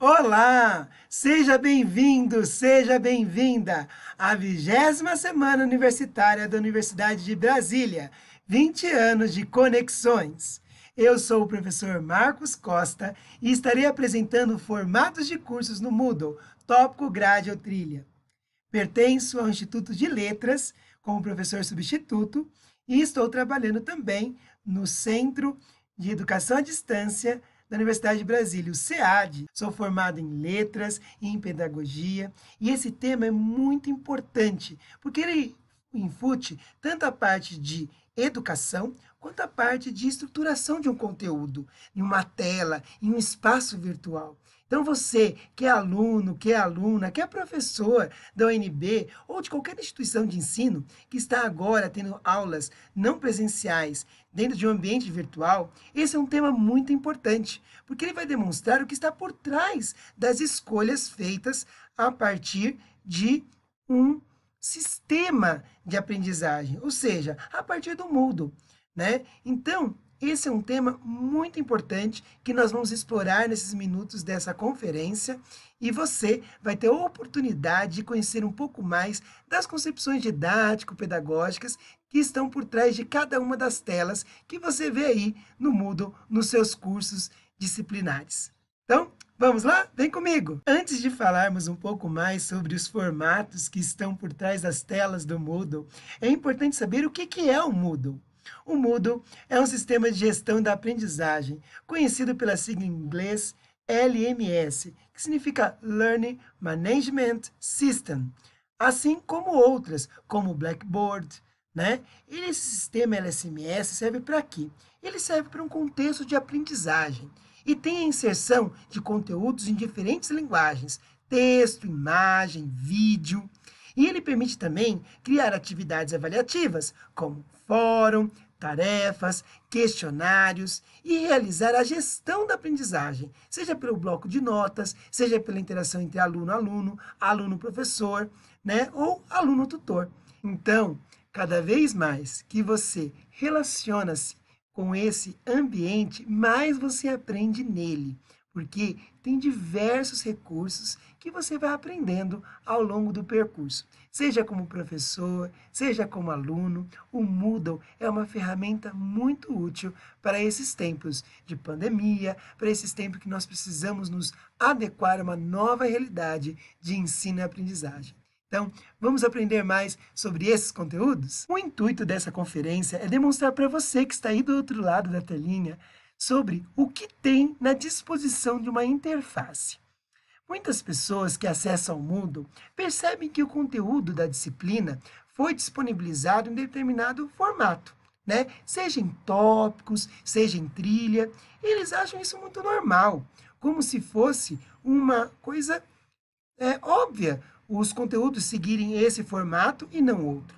Olá! Seja bem-vindo, seja bem-vinda à vigésima semana universitária da Universidade de Brasília, 20 anos de conexões. Eu sou o professor Marcos Costa e estarei apresentando formatos de cursos no Moodle, tópico grade ou trilha. Pertenço ao Instituto de Letras, como professor substituto, e estou trabalhando também no Centro de Educação à Distância da Universidade de Brasília, o SEAD. Sou formado em letras e em pedagogia, e esse tema é muito importante, porque ele infute tanto a parte de educação quanto a parte de estruturação de um conteúdo, em uma tela, em um espaço virtual. Então você que é aluno, que é aluna, que é professor da UNB ou de qualquer instituição de ensino que está agora tendo aulas não presenciais dentro de um ambiente virtual, esse é um tema muito importante, porque ele vai demonstrar o que está por trás das escolhas feitas a partir de um sistema de aprendizagem, ou seja, a partir do mundo, né? Então, esse é um tema muito importante que nós vamos explorar nesses minutos dessa conferência e você vai ter a oportunidade de conhecer um pouco mais das concepções didático-pedagógicas que estão por trás de cada uma das telas que você vê aí no Moodle nos seus cursos disciplinares. Então, Vamos lá? Vem comigo! Antes de falarmos um pouco mais sobre os formatos que estão por trás das telas do Moodle, é importante saber o que é o Moodle. O Moodle é um sistema de gestão da aprendizagem, conhecido pela sigla em inglês LMS, que significa Learning Management System, assim como outras, como o Blackboard, né? E esse sistema LSMS serve para quê? Ele serve para um contexto de aprendizagem e tem a inserção de conteúdos em diferentes linguagens, texto, imagem, vídeo. E ele permite também criar atividades avaliativas, como fórum, tarefas, questionários e realizar a gestão da aprendizagem, seja pelo bloco de notas, seja pela interação entre aluno-aluno, aluno-professor, né, ou aluno-tutor. Então, cada vez mais que você relaciona-se com esse ambiente, mais você aprende nele porque tem diversos recursos que você vai aprendendo ao longo do percurso. Seja como professor, seja como aluno, o Moodle é uma ferramenta muito útil para esses tempos de pandemia, para esses tempos que nós precisamos nos adequar a uma nova realidade de ensino e aprendizagem. Então, vamos aprender mais sobre esses conteúdos? O intuito dessa conferência é demonstrar para você que está aí do outro lado da telinha sobre o que tem na disposição de uma interface. Muitas pessoas que acessam o mundo percebem que o conteúdo da disciplina foi disponibilizado em determinado formato, né? Seja em tópicos, seja em trilha, eles acham isso muito normal, como se fosse uma coisa é, óbvia os conteúdos seguirem esse formato e não outro.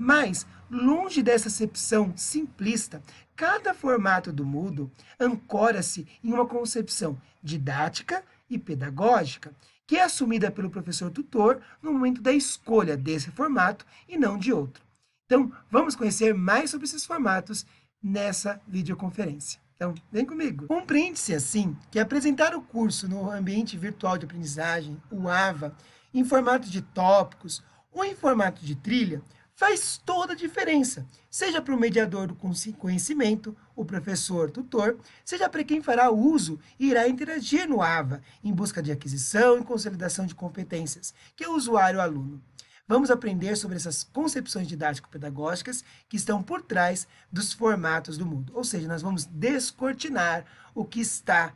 Mas, longe dessa acepção simplista, cada formato do Moodle ancora-se em uma concepção didática e pedagógica, que é assumida pelo professor tutor no momento da escolha desse formato e não de outro. Então, vamos conhecer mais sobre esses formatos nessa videoconferência. Então, vem comigo. Compreende-se, assim, que apresentar o curso no ambiente virtual de aprendizagem, o AVA, em formato de tópicos ou em formato de trilha, faz toda a diferença, seja para o mediador com conhecimento, o professor, tutor, seja para quem fará uso e irá interagir no AVA, em busca de aquisição e consolidação de competências, que é o usuário aluno. Vamos aprender sobre essas concepções didático-pedagógicas que estão por trás dos formatos do mundo, ou seja, nós vamos descortinar o que está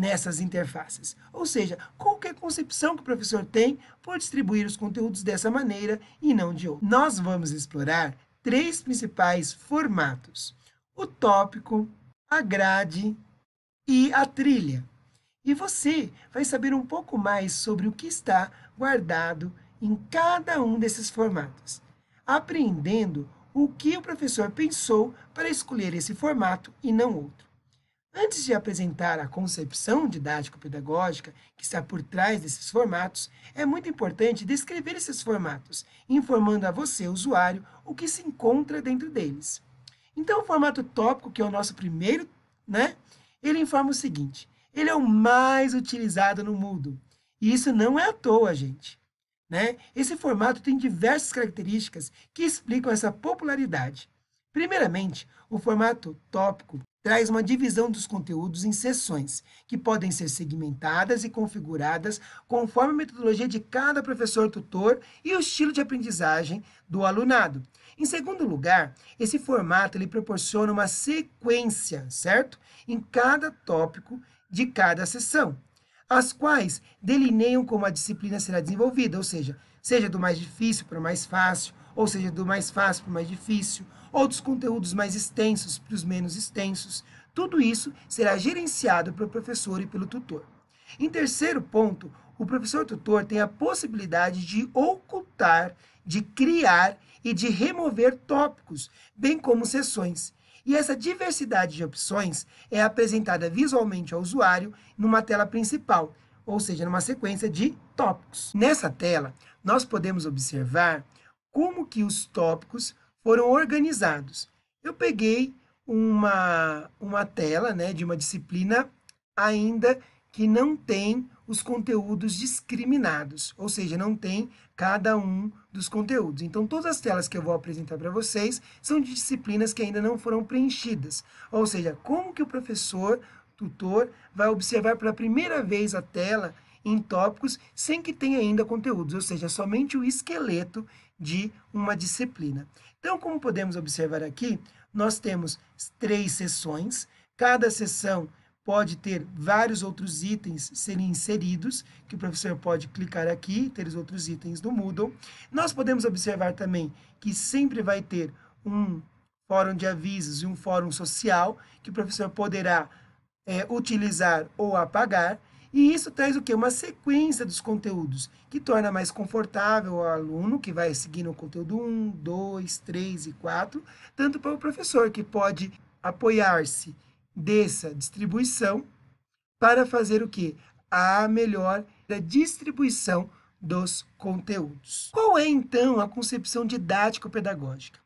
nessas interfaces. Ou seja, qualquer concepção que o professor tem pode distribuir os conteúdos dessa maneira e não de outra. Nós vamos explorar três principais formatos: o tópico, a grade e a trilha. E você vai saber um pouco mais sobre o que está guardado em cada um desses formatos, apreendendo o que o professor pensou para escolher esse formato e não outro. Antes de apresentar a concepção didático-pedagógica que está por trás desses formatos, é muito importante descrever esses formatos, informando a você, usuário, o que se encontra dentro deles. Então, o formato tópico, que é o nosso primeiro, né? Ele informa o seguinte: ele é o mais utilizado no Moodle. E isso não é à toa, gente. Né? Esse formato tem diversas características que explicam essa popularidade. Primeiramente, o formato tópico traz uma divisão dos conteúdos em sessões que podem ser segmentadas e configuradas conforme a metodologia de cada professor tutor e o estilo de aprendizagem do alunado. Em segundo lugar, esse formato ele proporciona uma sequência, certo? Em cada tópico de cada sessão, as quais delineiam como a disciplina será desenvolvida, ou seja, seja do mais difícil para o mais fácil, ou seja, do mais fácil para o mais difícil, ou dos conteúdos mais extensos para os menos extensos. Tudo isso será gerenciado pelo professor e pelo tutor. Em terceiro ponto, o professor tutor tem a possibilidade de ocultar, de criar e de remover tópicos, bem como sessões. E essa diversidade de opções é apresentada visualmente ao usuário numa tela principal, ou seja, numa sequência de tópicos. Nessa tela, nós podemos observar como que os tópicos foram organizados. Eu peguei uma, uma tela né, de uma disciplina ainda que não tem os conteúdos discriminados, ou seja, não tem cada um dos conteúdos. Então, todas as telas que eu vou apresentar para vocês são de disciplinas que ainda não foram preenchidas, ou seja, como que o professor, tutor, vai observar pela primeira vez a tela em tópicos sem que tenha ainda conteúdos, ou seja, somente o esqueleto de uma disciplina. Então, como podemos observar aqui, nós temos três sessões, cada sessão pode ter vários outros itens serem inseridos, que o professor pode clicar aqui e ter os outros itens do Moodle. Nós podemos observar também que sempre vai ter um fórum de avisos e um fórum social, que o professor poderá é, utilizar ou apagar, e isso traz o quê? Uma sequência dos conteúdos, que torna mais confortável o aluno, que vai seguindo o conteúdo 1, 2, 3 e 4, tanto para o professor, que pode apoiar-se dessa distribuição para fazer o quê? A melhor da distribuição dos conteúdos. Qual é, então, a concepção didático-pedagógica?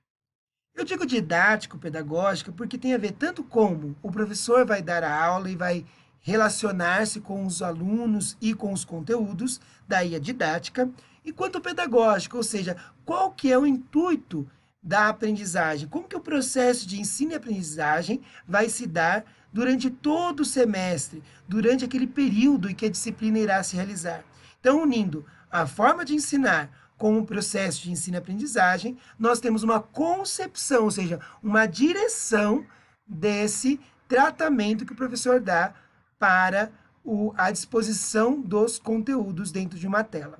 Eu digo didático-pedagógica porque tem a ver tanto como o professor vai dar a aula e vai relacionar-se com os alunos e com os conteúdos, daí a didática, e quanto pedagógico, ou seja, qual que é o intuito da aprendizagem, como que o processo de ensino e aprendizagem vai se dar durante todo o semestre, durante aquele período em que a disciplina irá se realizar. Então, unindo a forma de ensinar com o processo de ensino e aprendizagem, nós temos uma concepção, ou seja, uma direção desse tratamento que o professor dá para o, a disposição dos conteúdos dentro de uma tela.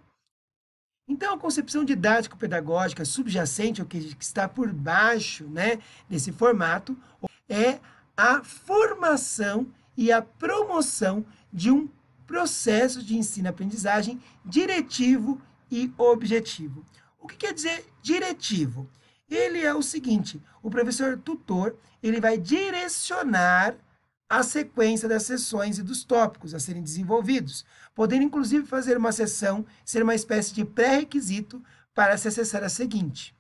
Então, a concepção didático-pedagógica subjacente, ou que, que está por baixo né, desse formato, é a formação e a promoção de um processo de ensino-aprendizagem diretivo e objetivo. O que quer dizer diretivo? Ele é o seguinte: o professor tutor ele vai direcionar a sequência das sessões e dos tópicos a serem desenvolvidos, podendo inclusive fazer uma sessão ser uma espécie de pré-requisito para se acessar a seguinte.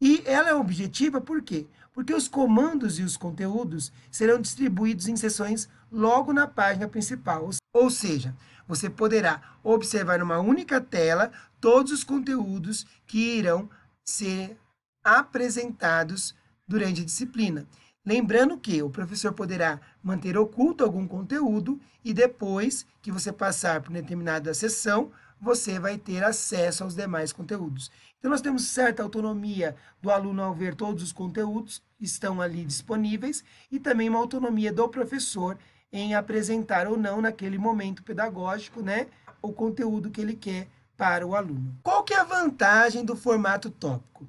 E ela é objetiva por quê? Porque os comandos e os conteúdos serão distribuídos em sessões logo na página principal. Ou seja, você poderá observar numa única tela todos os conteúdos que irão ser apresentados durante a disciplina. Lembrando que o professor poderá manter oculto algum conteúdo e depois que você passar por determinada sessão, você vai ter acesso aos demais conteúdos. Então, nós temos certa autonomia do aluno ao ver todos os conteúdos que estão ali disponíveis e também uma autonomia do professor em apresentar ou não, naquele momento pedagógico, né, o conteúdo que ele quer para o aluno. Qual que é a vantagem do formato tópico?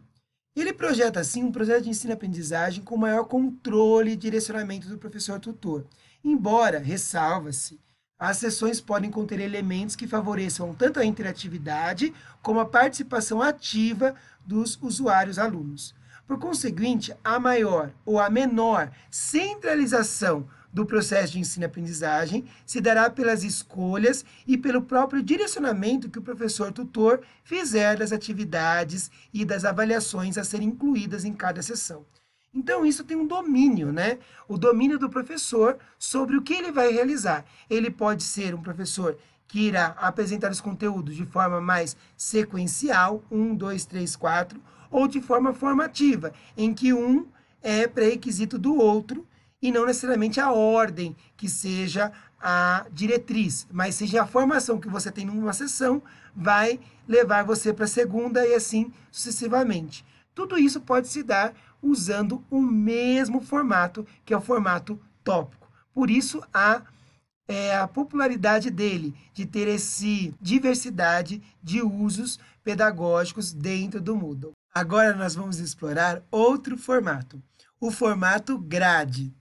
Ele projeta, assim, um processo de ensino-aprendizagem com maior controle e direcionamento do professor-tutor, embora, ressalva-se, as sessões podem conter elementos que favoreçam tanto a interatividade como a participação ativa dos usuários alunos. Por conseguinte, a maior ou a menor centralização do processo de ensino-aprendizagem se dará pelas escolhas e pelo próprio direcionamento que o professor tutor fizer das atividades e das avaliações a serem incluídas em cada sessão. Então, isso tem um domínio, né? O domínio do professor sobre o que ele vai realizar. Ele pode ser um professor que irá apresentar os conteúdos de forma mais sequencial, um, dois, três, quatro, ou de forma formativa, em que um é pré-requisito do outro e não necessariamente a ordem que seja a diretriz, mas seja a formação que você tem numa sessão vai levar você para a segunda e assim sucessivamente. Tudo isso pode se dar usando o mesmo formato, que é o formato tópico. Por isso, a, é, a popularidade dele, de ter esse diversidade de usos pedagógicos dentro do Moodle. Agora nós vamos explorar outro formato, o formato grade.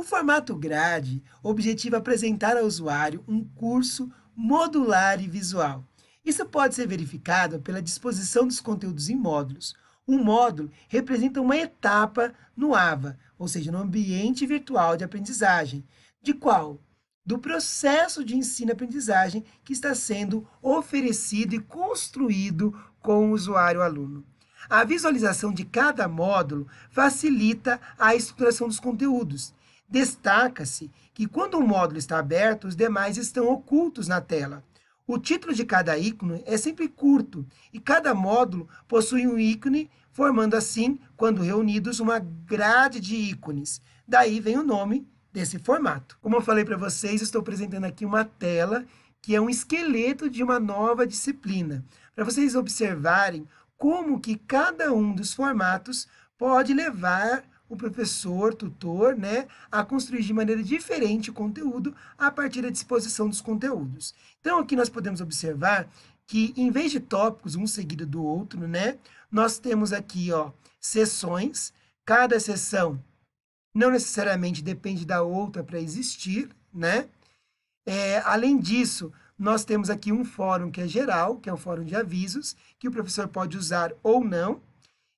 O formato grade objetiva apresentar ao usuário um curso modular e visual. Isso pode ser verificado pela disposição dos conteúdos em módulos. Um módulo representa uma etapa no AVA, ou seja, no ambiente virtual de aprendizagem, de qual? Do processo de ensino-aprendizagem que está sendo oferecido e construído com o usuário-aluno. A visualização de cada módulo facilita a estruturação dos conteúdos Destaca-se que quando um módulo está aberto, os demais estão ocultos na tela. O título de cada ícone é sempre curto e cada módulo possui um ícone, formando assim, quando reunidos, uma grade de ícones. Daí vem o nome desse formato. Como eu falei para vocês, estou apresentando aqui uma tela que é um esqueleto de uma nova disciplina, para vocês observarem como que cada um dos formatos pode levar o professor, tutor, né, a construir de maneira diferente o conteúdo a partir da disposição dos conteúdos. Então, aqui nós podemos observar que, em vez de tópicos um seguido do outro, né, nós temos aqui ó, sessões, cada sessão não necessariamente depende da outra para existir, né? É, além disso, nós temos aqui um fórum que é geral, que é um fórum de avisos, que o professor pode usar ou não,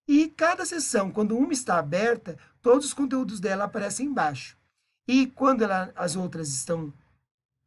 e cada sessão, quando uma está aberta, todos os conteúdos dela aparecem embaixo. E quando ela, as outras estão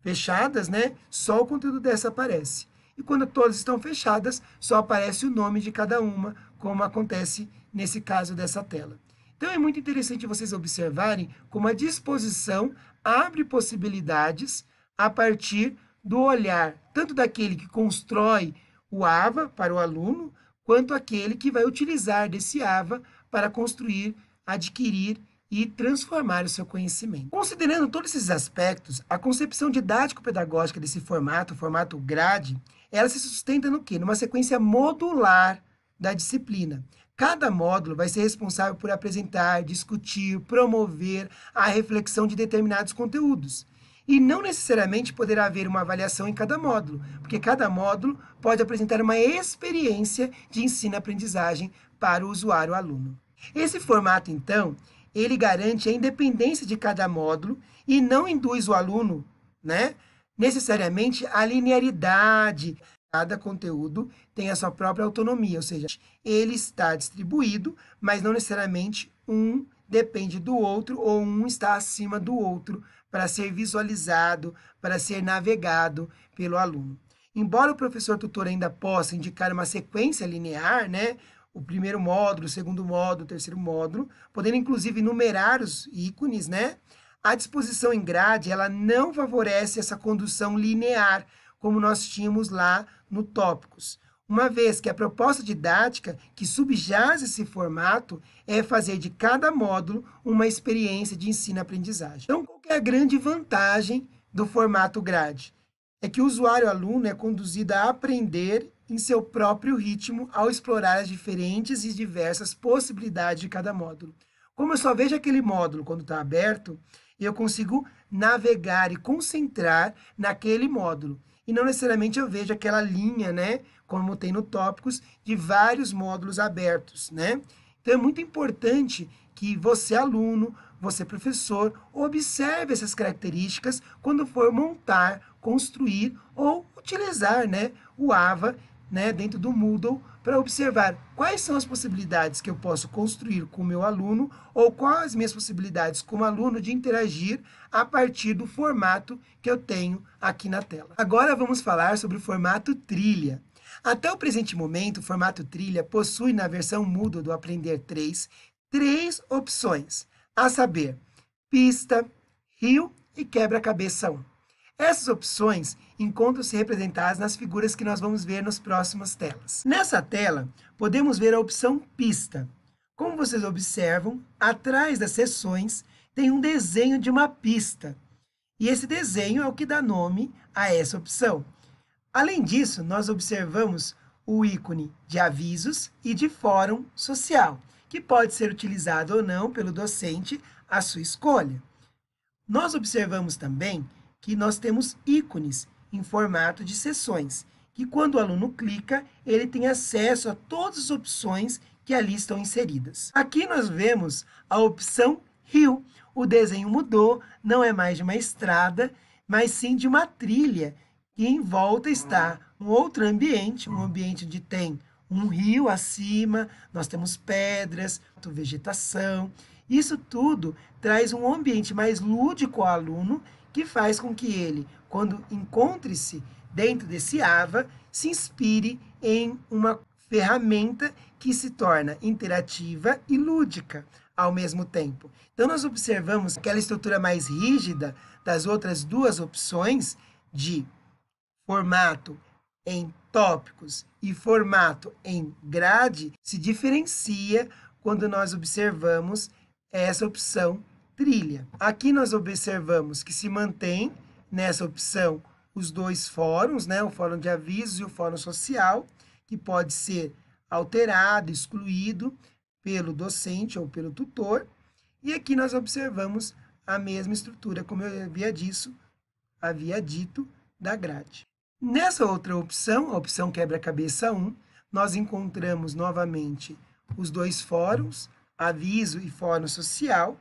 fechadas, né, só o conteúdo dessa aparece. E quando todas estão fechadas, só aparece o nome de cada uma, como acontece nesse caso dessa tela. Então é muito interessante vocês observarem como a disposição abre possibilidades a partir do olhar tanto daquele que constrói o AVA para o aluno, quanto aquele que vai utilizar desse AVA para construir, adquirir e transformar o seu conhecimento. Considerando todos esses aspectos, a concepção didático-pedagógica desse formato, o formato grade, ela se sustenta no quê? Numa sequência modular da disciplina. Cada módulo vai ser responsável por apresentar, discutir, promover a reflexão de determinados conteúdos. E não necessariamente poderá haver uma avaliação em cada módulo, porque cada módulo pode apresentar uma experiência de ensino-aprendizagem para o usuário-aluno. Esse formato, então, ele garante a independência de cada módulo e não induz o aluno, né, necessariamente à linearidade. Cada conteúdo tem a sua própria autonomia, ou seja, ele está distribuído, mas não necessariamente um depende do outro ou um está acima do outro para ser visualizado, para ser navegado pelo aluno. Embora o professor tutor ainda possa indicar uma sequência linear, né, o primeiro módulo, o segundo módulo, o terceiro módulo, podendo inclusive numerar os ícones, né? A disposição em grade, ela não favorece essa condução linear, como nós tínhamos lá no tópicos uma vez que a proposta didática que subjaz esse formato é fazer de cada módulo uma experiência de ensino-aprendizagem. Então, qual é a grande vantagem do formato grade? É que o usuário-aluno é conduzido a aprender em seu próprio ritmo ao explorar as diferentes e diversas possibilidades de cada módulo. Como eu só vejo aquele módulo quando está aberto, eu consigo navegar e concentrar naquele módulo e não necessariamente eu vejo aquela linha, né, como tem no tópicos, de vários módulos abertos, né? Então é muito importante que você aluno, você professor, observe essas características quando for montar, construir ou utilizar, né, o AVA né, dentro do Moodle para observar quais são as possibilidades que eu posso construir com o meu aluno ou quais as minhas possibilidades como aluno de interagir a partir do formato que eu tenho aqui na tela. Agora vamos falar sobre o formato trilha. Até o presente momento, o formato trilha possui na versão Moodle do Aprender 3 três opções, a saber, pista, rio e quebra-cabeça 1. Essas opções encontram-se representadas nas figuras que nós vamos ver nas próximas telas. Nessa tela, podemos ver a opção Pista. Como vocês observam, atrás das seções tem um desenho de uma pista. E esse desenho é o que dá nome a essa opção. Além disso, nós observamos o ícone de avisos e de fórum social, que pode ser utilizado ou não pelo docente à sua escolha. Nós observamos também que nós temos ícones em formato de sessões que quando o aluno clica, ele tem acesso a todas as opções que ali estão inseridas. Aqui nós vemos a opção rio. O desenho mudou, não é mais de uma estrada, mas sim de uma trilha, que em volta está um outro ambiente, um ambiente onde tem um rio acima, nós temos pedras, vegetação. Isso tudo traz um ambiente mais lúdico ao aluno que faz com que ele, quando encontre-se dentro desse AVA, se inspire em uma ferramenta que se torna interativa e lúdica ao mesmo tempo. Então, nós observamos aquela estrutura mais rígida das outras duas opções de formato em tópicos e formato em grade se diferencia quando nós observamos essa opção trilha. Aqui nós observamos que se mantém nessa opção os dois fóruns, né? o fórum de avisos e o fórum social, que pode ser alterado, excluído pelo docente ou pelo tutor. E aqui nós observamos a mesma estrutura, como eu havia, disso, havia dito, da grade. Nessa outra opção, a opção quebra-cabeça 1, nós encontramos novamente os dois fóruns, aviso e fórum social,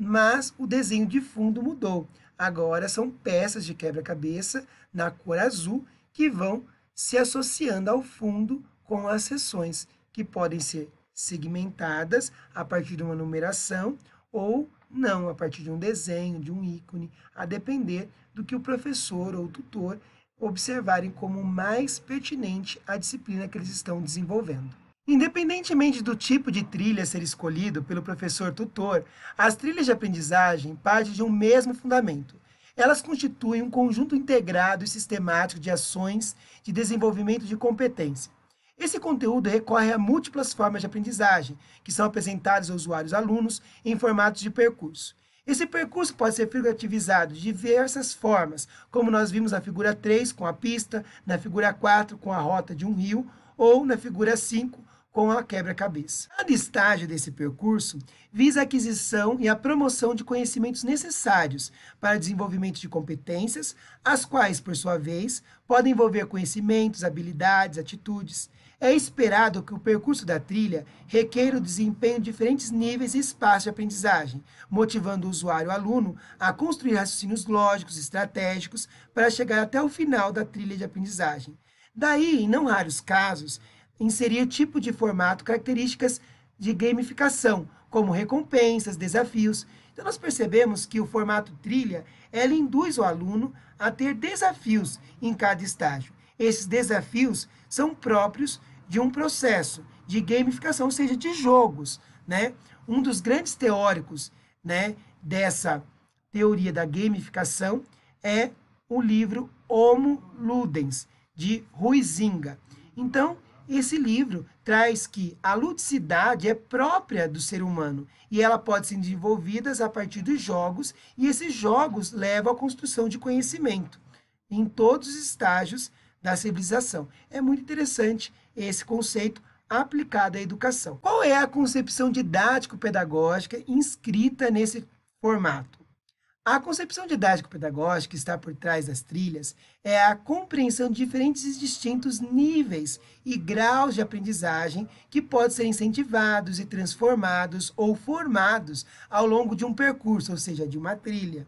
mas o desenho de fundo mudou. Agora são peças de quebra-cabeça na cor azul que vão se associando ao fundo com as seções, que podem ser segmentadas a partir de uma numeração ou não, a partir de um desenho, de um ícone, a depender do que o professor ou o tutor observarem como mais pertinente à disciplina que eles estão desenvolvendo. Independentemente do tipo de trilha ser escolhido pelo professor tutor, as trilhas de aprendizagem partem de um mesmo fundamento. Elas constituem um conjunto integrado e sistemático de ações de desenvolvimento de competência. Esse conteúdo recorre a múltiplas formas de aprendizagem, que são apresentadas aos usuários alunos em formatos de percurso. Esse percurso pode ser figurativizado de diversas formas, como nós vimos na figura 3 com a pista, na figura 4 com a rota de um rio ou na figura 5 com a quebra-cabeça. Cada estágio desse percurso visa a aquisição e a promoção de conhecimentos necessários para desenvolvimento de competências, as quais, por sua vez, podem envolver conhecimentos, habilidades, atitudes. É esperado que o percurso da trilha requeira o desempenho de diferentes níveis e espaços de aprendizagem, motivando o usuário aluno a construir raciocínios lógicos estratégicos para chegar até o final da trilha de aprendizagem. Daí, em não raros casos, inserir tipo de formato, características de gamificação, como recompensas, desafios. Então nós percebemos que o formato trilha, ela induz o aluno a ter desafios em cada estágio. Esses desafios são próprios de um processo de gamificação, ou seja, de jogos, né? Um dos grandes teóricos, né, dessa teoria da gamificação é o livro Homo Ludens de Ruizinga. Então, esse livro traz que a ludicidade é própria do ser humano e ela pode ser desenvolvida a partir dos jogos, e esses jogos levam à construção de conhecimento em todos os estágios da civilização. É muito interessante esse conceito aplicado à educação. Qual é a concepção didático-pedagógica inscrita nesse formato? A concepção didático-pedagógica que está por trás das trilhas é a compreensão de diferentes e distintos níveis e graus de aprendizagem que podem ser incentivados e transformados ou formados ao longo de um percurso, ou seja, de uma trilha.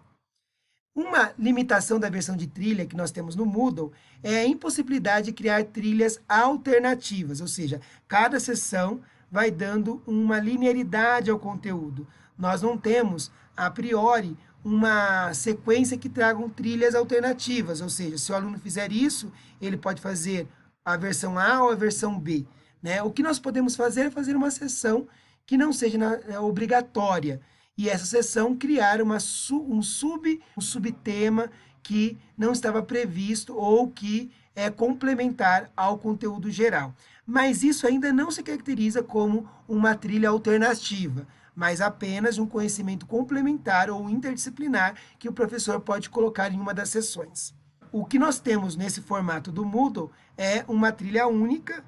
Uma limitação da versão de trilha que nós temos no Moodle é a impossibilidade de criar trilhas alternativas, ou seja, cada sessão vai dando uma linearidade ao conteúdo. Nós não temos, a priori, uma sequência que tragam trilhas alternativas, ou seja, se o aluno fizer isso, ele pode fazer a versão A ou a versão B. Né? O que nós podemos fazer é fazer uma sessão que não seja na, é, obrigatória, e essa sessão criar uma, um, sub, um subtema que não estava previsto ou que é complementar ao conteúdo geral. Mas isso ainda não se caracteriza como uma trilha alternativa mas apenas um conhecimento complementar ou interdisciplinar que o professor pode colocar em uma das sessões. O que nós temos nesse formato do Moodle é uma trilha única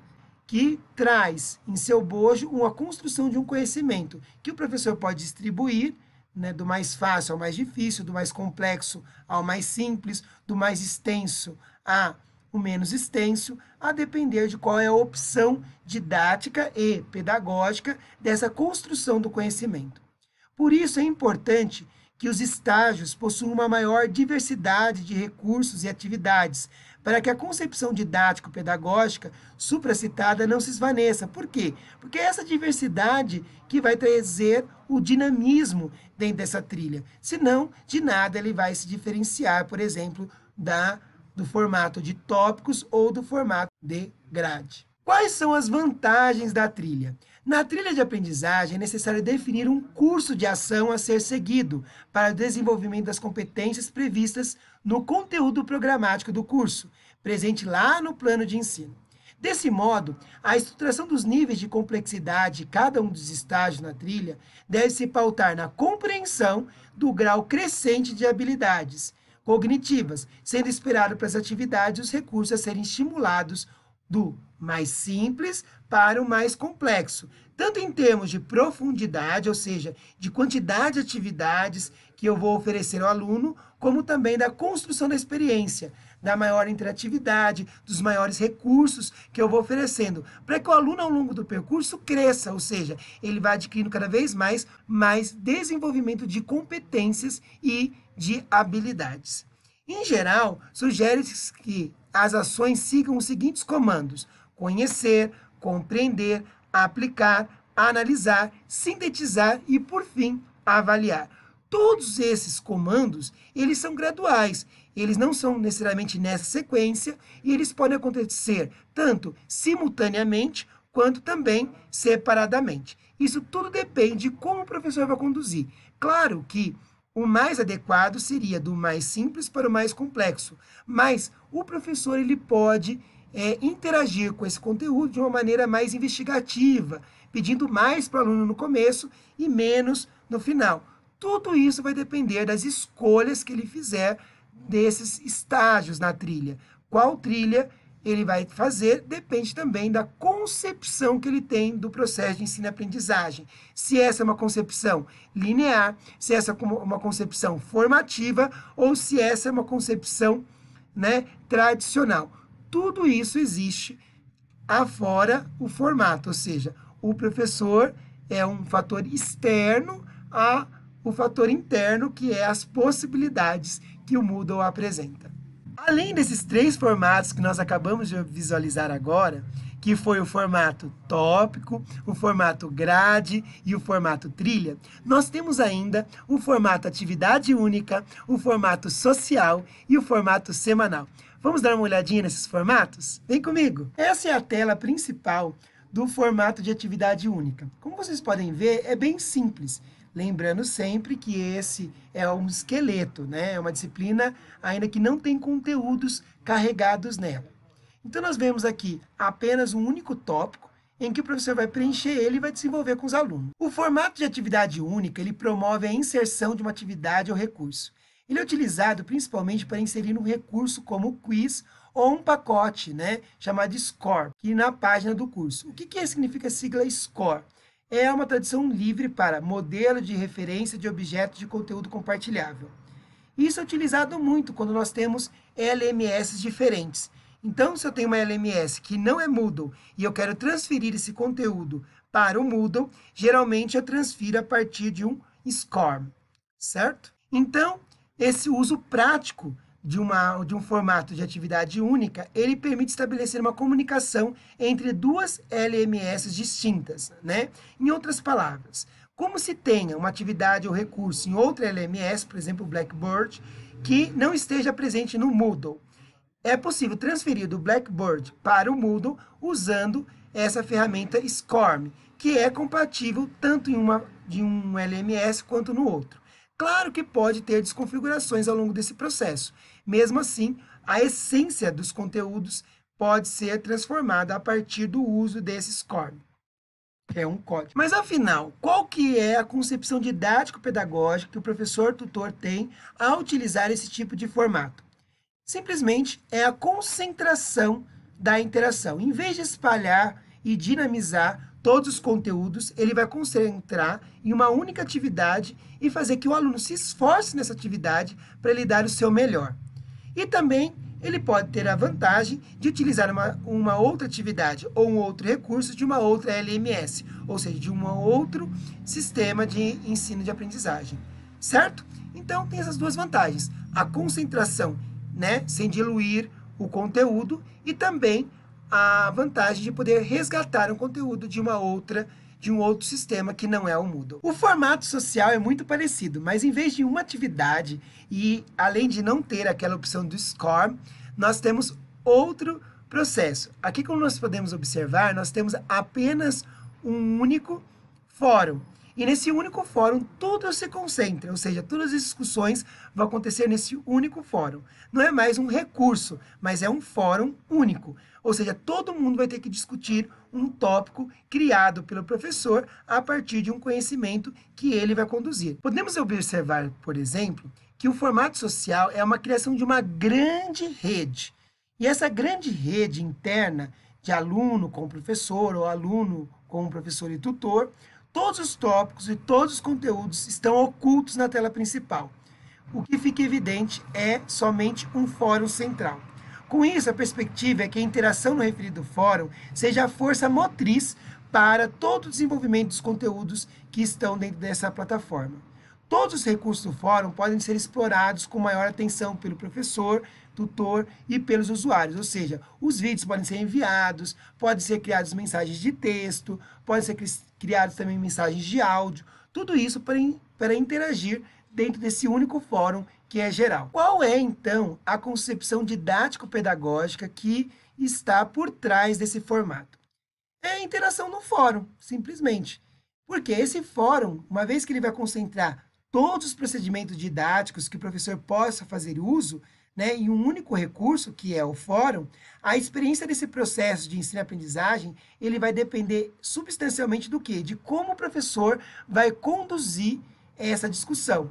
que traz em seu bojo uma construção de um conhecimento que o professor pode distribuir né, do mais fácil ao mais difícil, do mais complexo ao mais simples, do mais extenso a o menos extenso, a depender de qual é a opção didática e pedagógica dessa construção do conhecimento. Por isso é importante que os estágios possuam uma maior diversidade de recursos e atividades, para que a concepção didático-pedagógica supracitada não se esvaneça. Por quê? Porque é essa diversidade que vai trazer o dinamismo dentro dessa trilha. Senão, de nada ele vai se diferenciar, por exemplo, da do formato de tópicos ou do formato de grade. Quais são as vantagens da trilha? Na trilha de aprendizagem, é necessário definir um curso de ação a ser seguido para o desenvolvimento das competências previstas no conteúdo programático do curso, presente lá no plano de ensino. Desse modo, a estruturação dos níveis de complexidade de cada um dos estágios na trilha deve se pautar na compreensão do grau crescente de habilidades cognitivas, sendo inspirado para essa atividade os recursos a serem estimulados do mais simples para o mais complexo, tanto em termos de profundidade, ou seja, de quantidade de atividades que eu vou oferecer ao aluno, como também da construção da experiência, da maior interatividade, dos maiores recursos que eu vou oferecendo, para que o aluno ao longo do percurso cresça, ou seja, ele vai adquirindo cada vez mais mais desenvolvimento de competências e de habilidades. Em geral, sugere-se que as ações sigam os seguintes comandos: conhecer, compreender, aplicar, analisar, sintetizar e, por fim, avaliar todos esses comandos, eles são graduais. Eles não são necessariamente nessa sequência e eles podem acontecer tanto simultaneamente quanto também separadamente. Isso tudo depende de como o professor vai conduzir. Claro que o mais adequado seria do mais simples para o mais complexo, mas o professor ele pode é, interagir com esse conteúdo de uma maneira mais investigativa, pedindo mais para o aluno no começo e menos no final. Tudo isso vai depender das escolhas que ele fizer desses estágios na trilha. Qual trilha ele vai fazer depende também da concepção que ele tem do processo de ensino e aprendizagem. Se essa é uma concepção linear, se essa é uma concepção formativa ou se essa é uma concepção né, tradicional. Tudo isso existe afora o formato, ou seja, o professor é um fator externo a o fator interno, que é as possibilidades que o Moodle apresenta. Além desses três formatos que nós acabamos de visualizar agora, que foi o formato tópico, o formato grade e o formato trilha, nós temos ainda o formato atividade única, o formato social e o formato semanal. Vamos dar uma olhadinha nesses formatos? Vem comigo! Essa é a tela principal do formato de atividade única. Como vocês podem ver, é bem simples. Lembrando sempre que esse é um esqueleto, né? é uma disciplina ainda que não tem conteúdos carregados nela. Então, nós vemos aqui apenas um único tópico, em que o professor vai preencher ele e vai desenvolver com os alunos. O formato de atividade única, ele promove a inserção de uma atividade ou recurso. Ele é utilizado principalmente para inserir um recurso como o quiz ou um pacote, né, chamado SCORE, que na página do curso. O que, que significa a sigla SCORE? é uma tradução livre para modelo de referência de objeto de conteúdo compartilhável. Isso é utilizado muito quando nós temos LMS diferentes. Então, se eu tenho uma LMS que não é Moodle e eu quero transferir esse conteúdo para o Moodle, geralmente eu transfiro a partir de um SCORM, certo? Então, esse uso prático de, uma, de um formato de atividade única, ele permite estabelecer uma comunicação entre duas LMS distintas, né? Em outras palavras, como se tenha uma atividade ou recurso em outra LMS, por exemplo, Blackboard, que não esteja presente no Moodle. É possível transferir do Blackboard para o Moodle usando essa ferramenta SCORM, que é compatível tanto em uma de um LMS quanto no outro. Claro que pode ter desconfigurações ao longo desse processo, mesmo assim, a essência dos conteúdos pode ser transformada a partir do uso desses códigos. É um código. Mas afinal, qual que é a concepção didático-pedagógica que o professor-tutor tem ao utilizar esse tipo de formato? Simplesmente é a concentração da interação. Em vez de espalhar e dinamizar todos os conteúdos, ele vai concentrar em uma única atividade e fazer que o aluno se esforce nessa atividade para lhe dar o seu melhor. E também ele pode ter a vantagem de utilizar uma, uma outra atividade ou um outro recurso de uma outra LMS, ou seja, de um outro sistema de ensino de aprendizagem, certo? Então tem essas duas vantagens, a concentração, né, sem diluir o conteúdo e também a vantagem de poder resgatar um conteúdo de uma outra de um outro sistema que não é o Moodle. O formato social é muito parecido, mas em vez de uma atividade e além de não ter aquela opção do score, nós temos outro processo. Aqui, como nós podemos observar, nós temos apenas um único fórum, e nesse único fórum tudo se concentra, ou seja, todas as discussões vão acontecer nesse único fórum. Não é mais um recurso, mas é um fórum único. Ou seja, todo mundo vai ter que discutir um tópico criado pelo professor a partir de um conhecimento que ele vai conduzir. Podemos observar, por exemplo, que o formato social é uma criação de uma grande rede. E essa grande rede interna de aluno com professor ou aluno com professor e tutor Todos os tópicos e todos os conteúdos estão ocultos na tela principal. O que fica evidente é somente um fórum central. Com isso, a perspectiva é que a interação no referido fórum seja a força motriz para todo o desenvolvimento dos conteúdos que estão dentro dessa plataforma. Todos os recursos do fórum podem ser explorados com maior atenção pelo professor, tutor e pelos usuários, ou seja, os vídeos podem ser enviados, podem ser criados mensagens de texto, podem ser criados também mensagens de áudio, tudo isso para, in, para interagir dentro desse único fórum que é geral. Qual é, então, a concepção didático-pedagógica que está por trás desse formato? É a interação no fórum, simplesmente. Porque esse fórum, uma vez que ele vai concentrar todos os procedimentos didáticos que o professor possa fazer uso, né, em um único recurso, que é o fórum, a experiência desse processo de ensino e aprendizagem, ele vai depender substancialmente do quê? De como o professor vai conduzir essa discussão.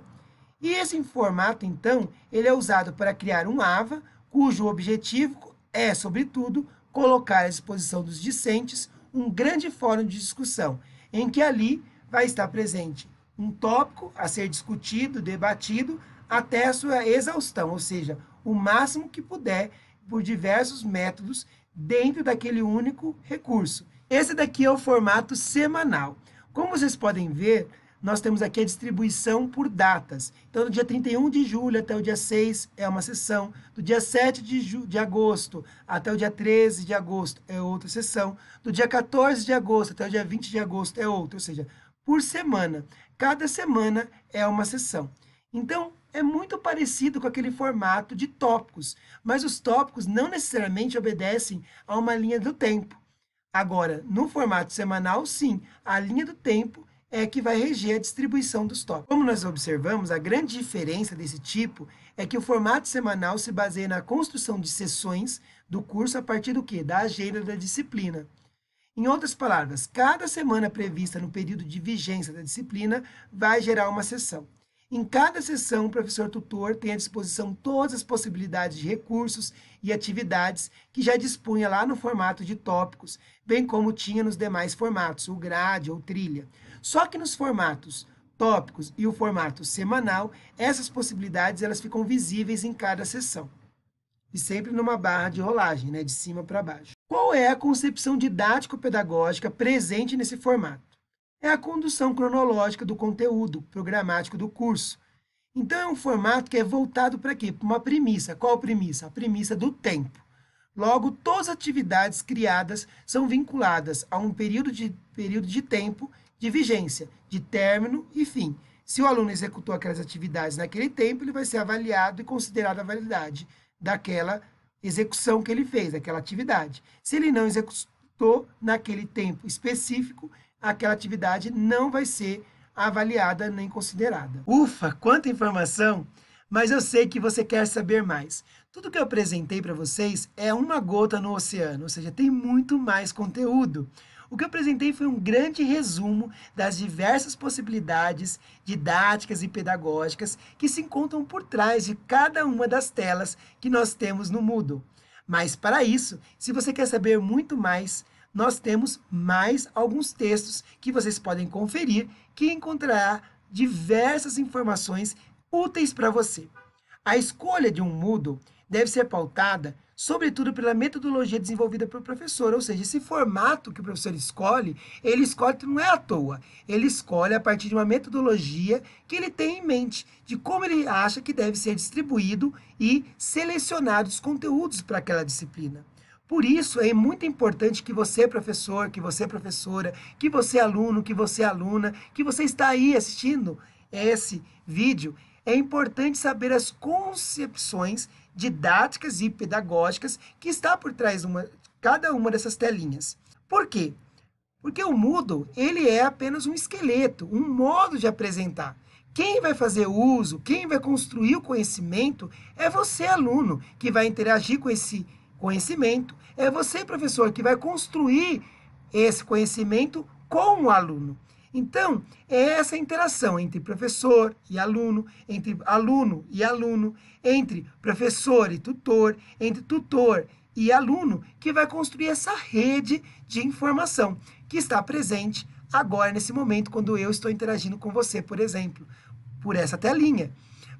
E esse formato, então, ele é usado para criar um AVA, cujo objetivo é, sobretudo, colocar à disposição dos discentes um grande fórum de discussão, em que ali vai estar presente um tópico a ser discutido, debatido, até a sua exaustão, ou seja, o máximo que puder por diversos métodos dentro daquele único recurso. Esse daqui é o formato semanal. Como vocês podem ver, nós temos aqui a distribuição por datas. Então, do dia 31 de julho até o dia 6 é uma sessão, do dia 7 de, de agosto até o dia 13 de agosto é outra sessão, do dia 14 de agosto até o dia 20 de agosto é outra, ou seja, por semana. Cada semana é uma sessão. Então, é muito parecido com aquele formato de tópicos, mas os tópicos não necessariamente obedecem a uma linha do tempo. Agora, no formato semanal, sim, a linha do tempo é que vai reger a distribuição dos tópicos. Como nós observamos, a grande diferença desse tipo é que o formato semanal se baseia na construção de sessões do curso a partir do que? Da agenda da disciplina. Em outras palavras, cada semana prevista no período de vigência da disciplina vai gerar uma sessão. Em cada sessão, o professor tutor tem à disposição todas as possibilidades de recursos e atividades que já dispunha lá no formato de tópicos, bem como tinha nos demais formatos, o grade ou trilha. Só que nos formatos tópicos e o formato semanal, essas possibilidades elas ficam visíveis em cada sessão. E sempre numa barra de rolagem, né, de cima para baixo. Qual é a concepção didático-pedagógica presente nesse formato? é a condução cronológica do conteúdo programático do curso. Então, é um formato que é voltado para quê? Para uma premissa. Qual premissa? A premissa do tempo. Logo, todas as atividades criadas são vinculadas a um período de, período de tempo de vigência, de término e fim. Se o aluno executou aquelas atividades naquele tempo, ele vai ser avaliado e considerado a validade daquela execução que ele fez, daquela atividade. Se ele não executou naquele tempo específico, aquela atividade não vai ser avaliada nem considerada. Ufa, quanta informação! Mas eu sei que você quer saber mais. Tudo que eu apresentei para vocês é uma gota no oceano, ou seja, tem muito mais conteúdo. O que eu apresentei foi um grande resumo das diversas possibilidades didáticas e pedagógicas que se encontram por trás de cada uma das telas que nós temos no Moodle. Mas para isso, se você quer saber muito mais, nós temos mais alguns textos que vocês podem conferir, que encontrará diversas informações úteis para você. A escolha de um Moodle deve ser pautada, sobretudo, pela metodologia desenvolvida pelo professor, ou seja, esse formato que o professor escolhe, ele escolhe não é à toa, ele escolhe a partir de uma metodologia que ele tem em mente, de como ele acha que deve ser distribuído e selecionados os conteúdos para aquela disciplina. Por isso é muito importante que você, professor, que você, professora, que você, aluno, que você, aluna, que você está aí assistindo esse vídeo, é importante saber as concepções didáticas e pedagógicas que está por trás de uma, cada uma dessas telinhas. Por quê? Porque o Moodle, ele é apenas um esqueleto, um modo de apresentar. Quem vai fazer uso, quem vai construir o conhecimento é você, aluno, que vai interagir com esse conhecimento Conhecimento é você, professor, que vai construir esse conhecimento com o aluno. Então, é essa interação entre professor e aluno, entre aluno e aluno, entre professor e tutor, entre tutor e aluno, que vai construir essa rede de informação que está presente agora, nesse momento, quando eu estou interagindo com você, por exemplo, por essa telinha.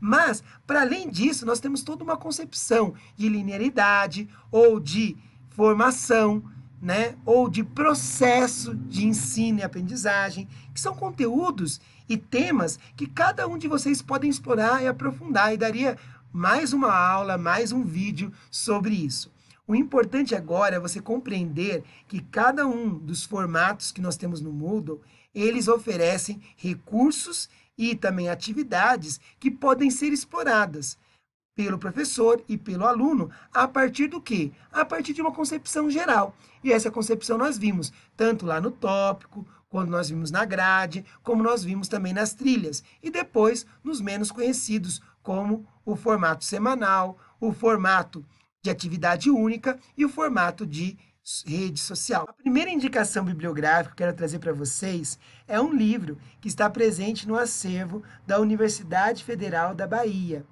Mas, para além disso, nós temos toda uma concepção de linearidade ou de formação, né? ou de processo de ensino e aprendizagem, que são conteúdos e temas que cada um de vocês podem explorar e aprofundar, e daria mais uma aula, mais um vídeo sobre isso. O importante agora é você compreender que cada um dos formatos que nós temos no Moodle, eles oferecem recursos e também atividades que podem ser exploradas pelo professor e pelo aluno a partir do que? A partir de uma concepção geral. E essa concepção nós vimos tanto lá no tópico, quando nós vimos na grade, como nós vimos também nas trilhas, e depois nos menos conhecidos, como o formato semanal, o formato de atividade única e o formato de rede social. A primeira indicação bibliográfica que eu quero trazer para vocês é um livro que está presente no acervo da Universidade Federal da Bahia.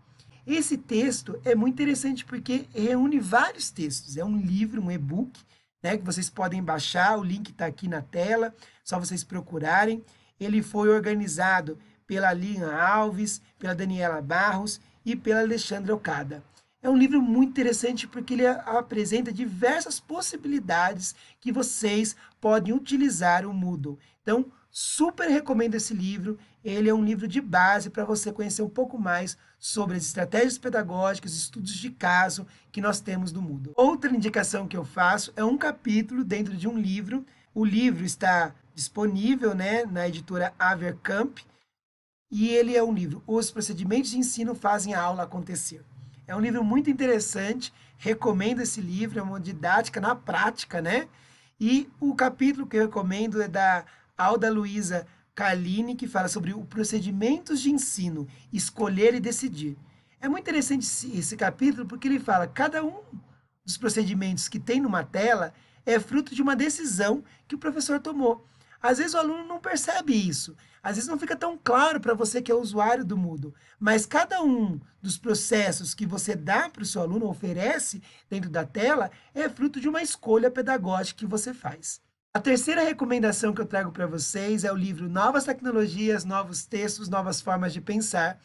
Esse texto é muito interessante porque reúne vários textos. É um livro, um e-book, né, que vocês podem baixar. O link está aqui na tela, só vocês procurarem. Ele foi organizado pela Linha Alves, pela Daniela Barros e pela Alexandra Ocada. É um livro muito interessante porque ele apresenta diversas possibilidades que vocês podem utilizar o Moodle. Então, super recomendo esse livro. Ele é um livro de base para você conhecer um pouco mais sobre as estratégias pedagógicas, estudos de caso que nós temos no Moodle. Outra indicação que eu faço é um capítulo dentro de um livro. O livro está disponível né, na editora Avercamp e ele é um livro Os Procedimentos de Ensino Fazem a Aula Acontecer. É um livro muito interessante, recomendo esse livro, é uma didática na prática, né? E o capítulo que eu recomendo é da Alda Luísa Kaline, que fala sobre os procedimentos de ensino, escolher e decidir. É muito interessante esse capítulo porque ele fala cada um dos procedimentos que tem numa tela é fruto de uma decisão que o professor tomou. Às vezes o aluno não percebe isso, às vezes não fica tão claro para você que é usuário do Moodle, mas cada um dos processos que você dá para o seu aluno, oferece dentro da tela, é fruto de uma escolha pedagógica que você faz. A terceira recomendação que eu trago para vocês é o livro Novas Tecnologias, Novos Textos, Novas Formas de Pensar,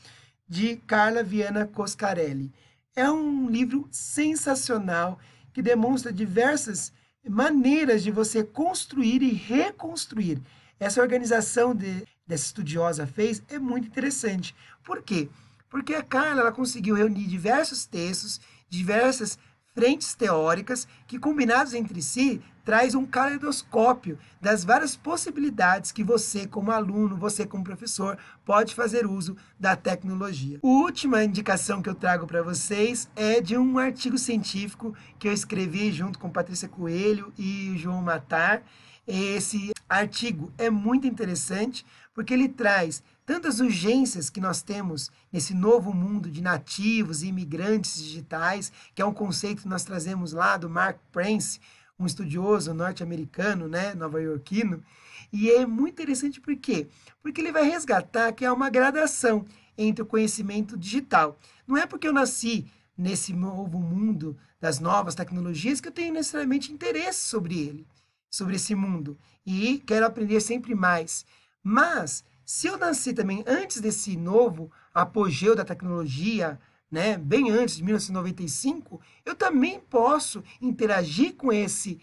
de Carla Viana Coscarelli. É um livro sensacional que demonstra diversas maneiras de você construir e reconstruir. Essa organização de, dessa estudiosa fez é muito interessante. Por quê? Porque a Carla ela conseguiu reunir diversos textos, diversas frentes teóricas que, combinados entre si, traz um caleidoscópio das várias possibilidades que você, como aluno, você, como professor, pode fazer uso da tecnologia. A última indicação que eu trago para vocês é de um artigo científico que eu escrevi junto com Patrícia Coelho e João Matar. Esse artigo é muito interessante porque ele traz tantas urgências que nós temos nesse novo mundo de nativos e imigrantes digitais, que é um conceito que nós trazemos lá do Mark Prince, um estudioso norte-americano, né, nova-iorquino, e é muito interessante por quê? Porque ele vai resgatar que há uma gradação entre o conhecimento digital. Não é porque eu nasci nesse novo mundo das novas tecnologias que eu tenho necessariamente interesse sobre ele, sobre esse mundo, e quero aprender sempre mais. Mas se eu nasci também antes desse novo apogeu da tecnologia, né, bem antes de 1995, eu também posso interagir com esse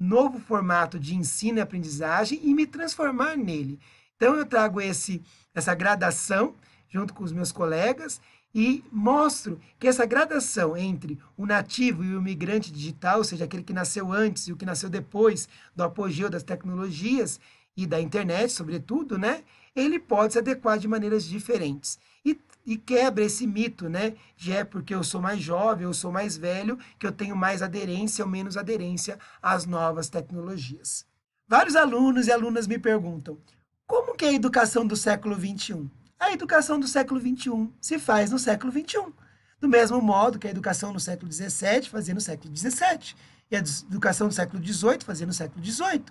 novo formato de ensino e aprendizagem e me transformar nele. Então eu trago esse essa gradação junto com os meus colegas e mostro que essa gradação entre o nativo e o imigrante digital, ou seja, aquele que nasceu antes e o que nasceu depois do apogeu das tecnologias e da internet, sobretudo, né? ele pode se adequar de maneiras diferentes. E, e quebra esse mito, né? De é porque eu sou mais jovem, eu sou mais velho, que eu tenho mais aderência ou menos aderência às novas tecnologias. Vários alunos e alunas me perguntam: como que é a educação do século XXI? A educação do século XXI se faz no século XXI. Do mesmo modo que a educação no século XVII fazia no século XVII. E a educação do século XVIII fazia no século XVIII.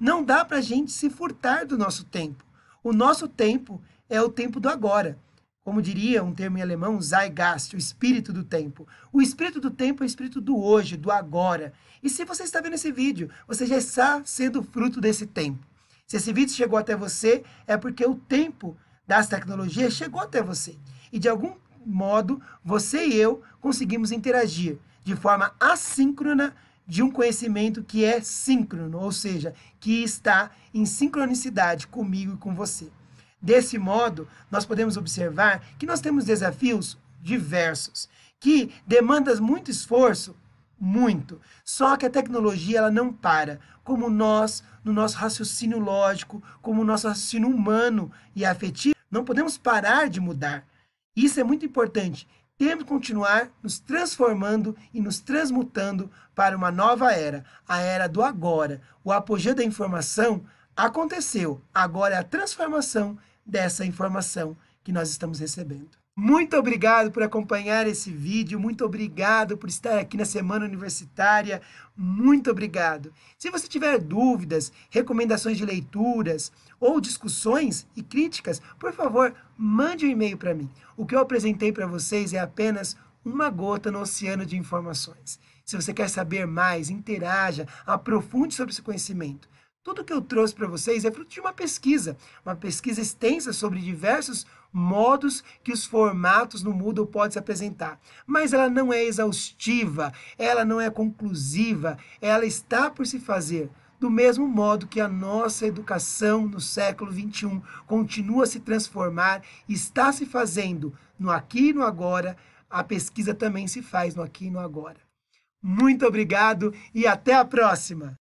Não dá para a gente se furtar do nosso tempo. O nosso tempo é o tempo do agora. Como diria um termo em alemão, Zeitgeist, o espírito do tempo. O espírito do tempo é o espírito do hoje, do agora. E se você está vendo esse vídeo, você já está sendo fruto desse tempo. Se esse vídeo chegou até você, é porque o tempo das tecnologias chegou até você. E de algum modo, você e eu conseguimos interagir de forma assíncrona de um conhecimento que é síncrono, ou seja, que está em sincronicidade comigo e com você. Desse modo, nós podemos observar que nós temos desafios diversos, que demandam muito esforço, muito. Só que a tecnologia ela não para, como nós, no nosso raciocínio lógico, como o nosso raciocínio humano e afetivo, não podemos parar de mudar. Isso é muito importante. Temos que continuar nos transformando e nos transmutando para uma nova era, a era do agora. O apogeu da informação aconteceu, agora é a transformação dessa informação que nós estamos recebendo. Muito obrigado por acompanhar esse vídeo, muito obrigado por estar aqui na Semana Universitária, muito obrigado. Se você tiver dúvidas, recomendações de leituras ou discussões e críticas, por favor, mande um e-mail para mim. O que eu apresentei para vocês é apenas uma gota no oceano de informações. Se você quer saber mais, interaja, aprofunde sobre esse conhecimento. Tudo que eu trouxe para vocês é fruto de uma pesquisa, uma pesquisa extensa sobre diversos modos que os formatos no Moodle podem se apresentar. Mas ela não é exaustiva, ela não é conclusiva, ela está por se fazer do mesmo modo que a nossa educação no século XXI continua a se transformar, está se fazendo no aqui e no agora, a pesquisa também se faz no aqui e no agora. Muito obrigado e até a próxima!